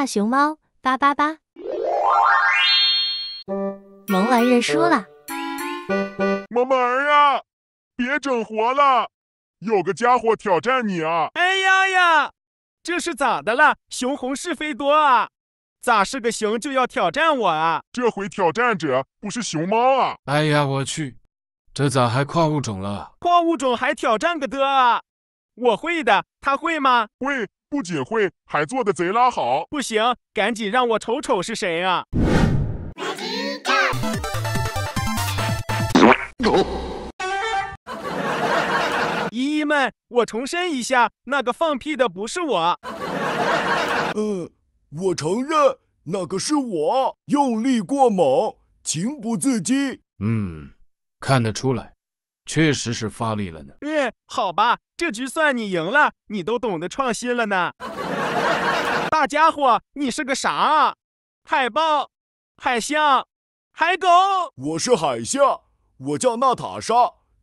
大熊猫八八八，萌玩认输了，萌萌呀，别整活了，有个家伙挑战你啊！哎呀呀，这是咋的了？熊红是非多啊，咋是个熊就要挑战我啊？这回挑战者不是熊猫啊！哎呀，我去，这咋还跨物种了？跨物种还挑战个的啊？我会的，他会吗？会。不仅会，还做的贼拉好。不行，赶紧让我瞅瞅是谁啊！姨姨们，我重申一下，那个放屁的不是我。嗯，我承认，那个是我，用力过猛，情不自禁。嗯，看得出来，确实是发力了呢。好吧，这局算你赢了。你都懂得创新了呢。大家伙，你是个啥啊？海豹、海象、海狗。我是海象，我叫娜塔莎，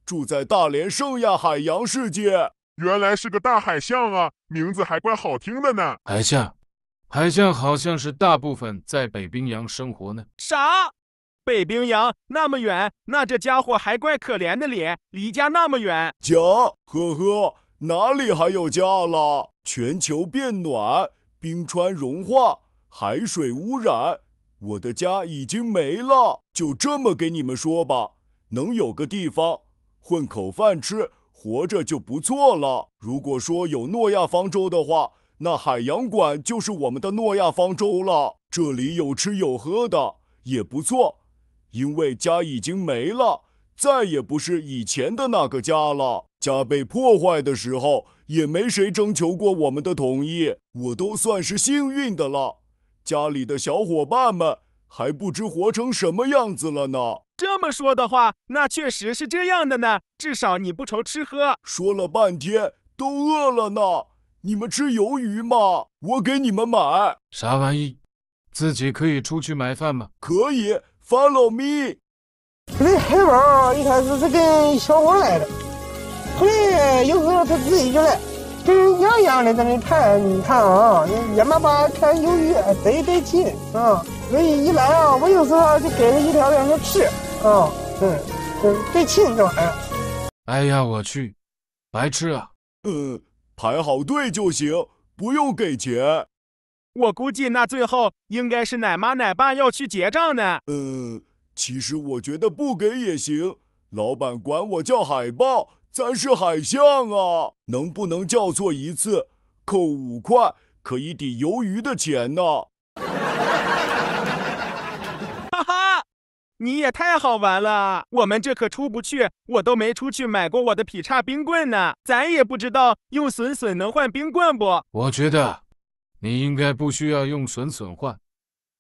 住在大连圣亚海洋世界。原来是个大海象啊，名字还怪好听的呢。海象，海象好像是大部分在北冰洋生活呢。啥？北冰洋那么远，那这家伙还怪可怜的哩，离家那么远。家，呵呵，哪里还有家了？全球变暖，冰川融化，海水污染，我的家已经没了。就这么给你们说吧，能有个地方混口饭吃，活着就不错了。如果说有诺亚方舟的话，那海洋馆就是我们的诺亚方舟了。这里有吃有喝的，也不错。因为家已经没了，再也不是以前的那个家了。家被破坏的时候，也没谁征求过我们的同意。我都算是幸运的了。家里的小伙伴们还不知活成什么样子了呢。这么说的话，那确实是这样的呢。至少你不愁吃喝。说了半天，都饿了呢。你们吃鱿鱼吗？我给你们买。啥玩意？自己可以出去买饭吗？可以。Follow 老 e 那黑猫一开始是跟小伙来的，来有时候他自己就来，跟人一样的在那看，你看啊，眼巴巴看鱿鱼，贼带劲啊！所以一来啊，我有时候就给了一条让它吃，啊，嗯，嗯，带劲意儿。哎呀，我去，白痴啊！呃，排好队就行，不用给钱。我估计那最后应该是奶妈奶爸要去结账呢。呃，其实我觉得不给也行。老板管我叫海豹，咱是海象啊，能不能叫错一次扣五块，可以抵鱿鱼的钱呢？哈哈你也太好玩了！我们这可出不去，我都没出去买过我的劈叉冰棍呢，咱也不知道用笋笋能换冰棍不？我觉得。你应该不需要用损损坏，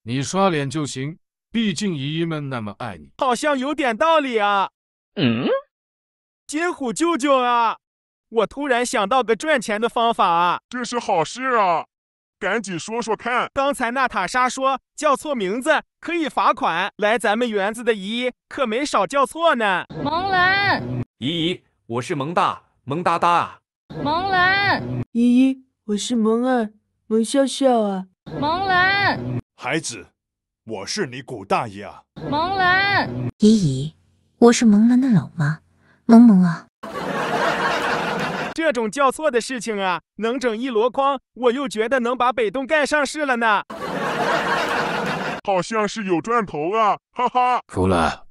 你刷脸就行。毕竟姨姨们那么爱你，好像有点道理啊。嗯，金虎舅舅啊，我突然想到个赚钱的方法啊。这是好事啊，赶紧说说看。刚才娜塔莎说叫错名字可以罚款，来咱们园子的姨姨可没少叫错呢。萌兰姨姨，我是萌大萌哒哒萌兰姨姨，我是萌二。文笑笑啊，蒙兰，孩子，我是你古大爷啊，蒙兰，姨姨，我是蒙兰的老妈，萌萌啊，这种叫错的事情啊，能整一箩筐，我又觉得能把北洞盖上市了呢，好像是有赚头啊，哈哈，哭了，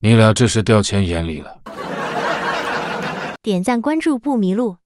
你俩这是掉钱眼里了，点赞关注不迷路。